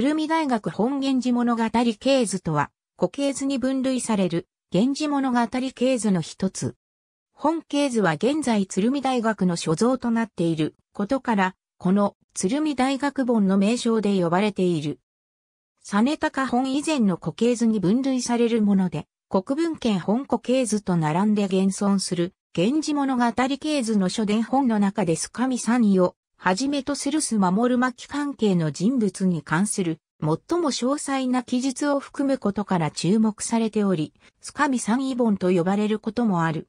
鶴見大学本源氏物語系図とは、古系図に分類される、源氏物語系図の一つ。本系図は現在鶴見大学の所蔵となっていることから、この鶴見大学本の名称で呼ばれている。実カ本以前の古系図に分類されるもので、国文献本古系図と並んで現存する、源氏物語系図の書伝本の中で須上三位をはじめとするス守る巻関係の人物に関する最も詳細な記述を含むことから注目されており、スカミ三イボンと呼ばれることもある。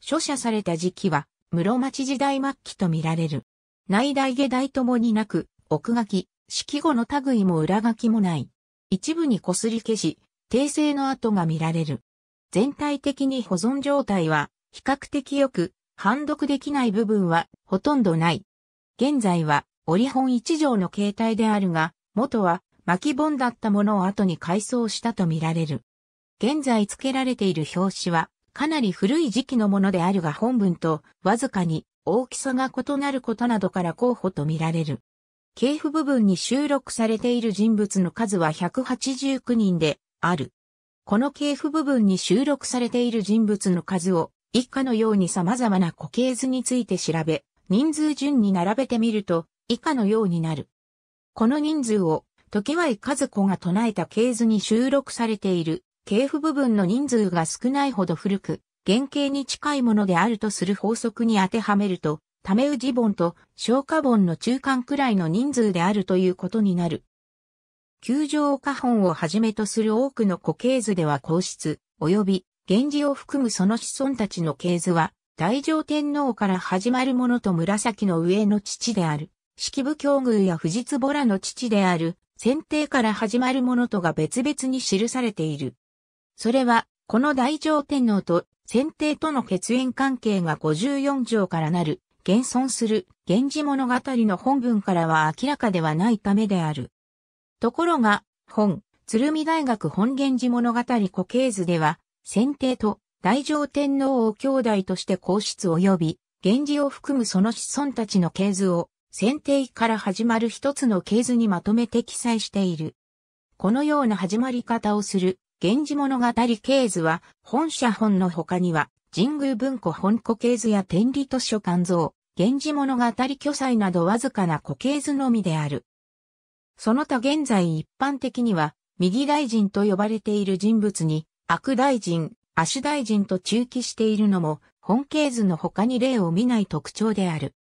書写された時期は、室町時代末期とみられる。内大下大ともになく、奥書き、式後の類も裏書きもない。一部に擦り消し、訂正の跡が見られる。全体的に保存状態は比較的よく、判読できない部分はほとんどない。現在はオリホン一条の形態であるが、元は巻き本だったものを後に改装したとみられる。現在付けられている表紙は、かなり古い時期のものであるが本文とわずかに大きさが異なることなどから候補とみられる。系譜部分に収録されている人物の数は189人である。この系譜部分に収録されている人物の数を一家のように様々な固形図について調べ、人数順に並べてみると、以下のようになる。この人数を、時は和子が唱えた系図に収録されている、系譜部分の人数が少ないほど古く、原型に近いものであるとする法則に当てはめると、ため氏本と消化本の中間くらいの人数であるということになる。球状花本をはじめとする多くの固形図では皇室、及び、源氏を含むその子孫たちの系図は、大乗天皇から始まるものと紫の上の父である、式部境遇や富士坪らの父である、選定から始まるものとが別々に記されている。それは、この大乗天皇と選定との血縁関係が54条からなる、現存する、源氏物語の本文からは明らかではないためである。ところが、本、鶴見大学本源氏物語固形図では、選定と大乗天皇を兄弟として皇室及び、源氏を含むその子孫たちの系図を、選定から始まる一つの系図にまとめて記載している。このような始まり方をする、源氏物語系図は、本社本の他には、神宮文庫本古系図や天理図書館像、源氏物語巨祭などわずかな古系図のみである。その他現在一般的には、右大臣と呼ばれている人物に、悪大臣、足大臣と中期しているのも、本系図の他に例を見ない特徴である。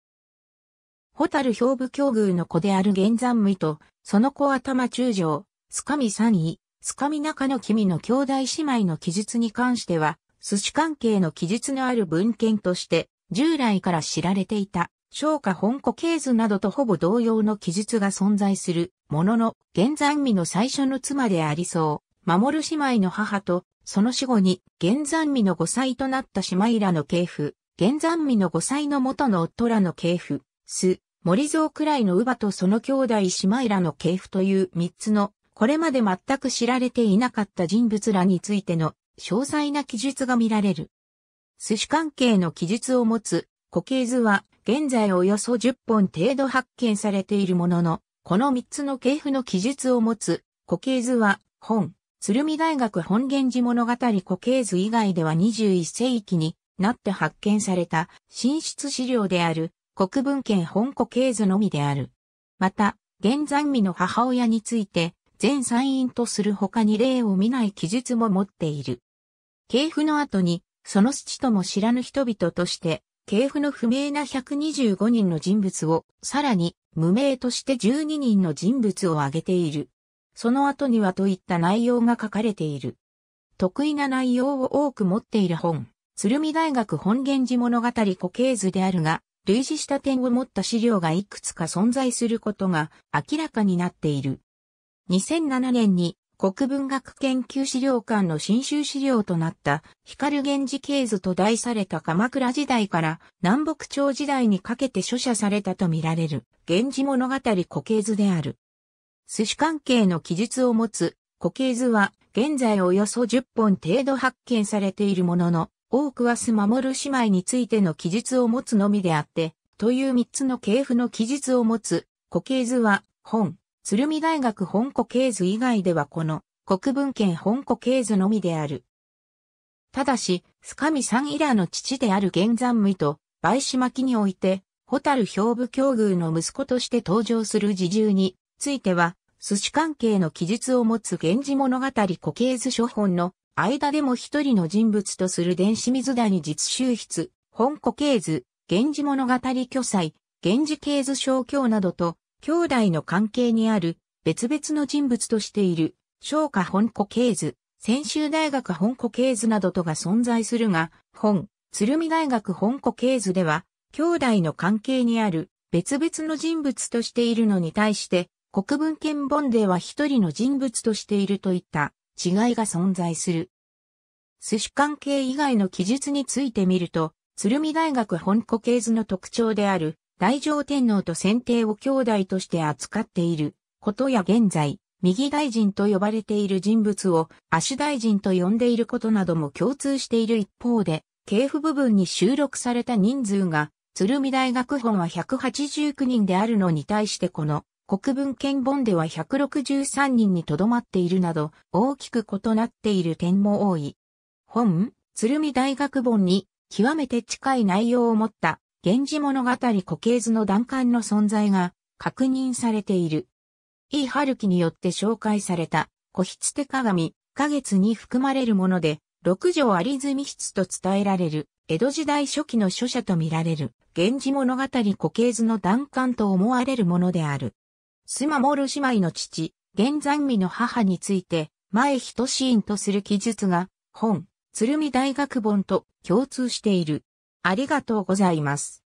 ホタル兵部境遇の子である玄山美と、その子頭中将、スカミ三位、スカミ中の君の兄弟姉妹の記述に関しては、寿司関係の記述のある文献として、従来から知られていた、昇華本古系図などとほぼ同様の記述が存在する、ものの、玄山美の最初の妻でありそう、守る姉妹の母と、その死後に、玄山美の5歳となった姉妹らの系譜、玄山美の5歳の元の夫らの系譜、す、森蔵くらいの乳母とその兄弟姉妹らの系譜という3つの、これまで全く知られていなかった人物らについての詳細な記述が見られる。寿司関係の記述を持つ固形図は現在およそ10本程度発見されているものの、この3つの系譜の記述を持つ固形図は本、鶴見大学本源寺物語古形図以外では21世紀になって発見された進出資料である国文献本古形図のみである。また、現在美の母親について全参院とする他に例を見ない記述も持っている。系譜の後に、その父とも知らぬ人々として、系譜の不明な125人の人物を、さらに無名として12人の人物を挙げている。その後にはといった内容が書かれている。得意な内容を多く持っている本、鶴見大学本源氏物語固形図であるが、類似した点を持った資料がいくつか存在することが明らかになっている。2007年に国文学研究資料館の新州資料となった光源氏系図と題された鎌倉時代から南北朝時代にかけて著者されたとみられる源氏物語固形図である。寿司関係の記述を持つ固形図は現在およそ10本程度発見されているものの、多くは須守姉妹についての記述を持つのみであって、という3つの系譜の記述を持つ固形図は本、鶴見大学本固形図以外ではこの国文県本固形図のみである。ただし、須上さんイの父である玄山無と、梅島木において、ホタル兵部境遇の息子として登場する侍従に、ついては、寿司関係の記述を持つ源氏物語古系図書本の間でも一人の人物とする電子水谷実習筆、本古系図、源氏物語巨祭、源氏系図小教などと、兄弟の関係にある別々の人物としている、小家本古系図、専修大学本古系図などとが存在するが、本、鶴見大学本古系図では、兄弟の関係にある別々の人物としているのに対して、国文献本では一人の人物としているといった違いが存在する。寿司関係以外の記述についてみると、鶴見大学本古系図の特徴である、大乗天皇と先帝を兄弟として扱っていることや現在、右大臣と呼ばれている人物を足大臣と呼んでいることなども共通している一方で、系譜部分に収録された人数が、鶴見大学本は189人であるのに対してこの国文献本では163人にとどまっているなど、大きく異なっている点も多い。本、鶴見大学本に、極めて近い内容を持った、源氏物語固形図の段階の存在が、確認されている。イー・ハルキによって紹介された、古筆手鏡、花月に含まれるもので、六条有住筆と伝えられる、江戸時代初期の書写と見られる、源氏物語固形図の段階と思われるものである。須磨守姉妹の父、玄山美の母について、前一シーンとする記述が、本、鶴見大学本と共通している。ありがとうございます。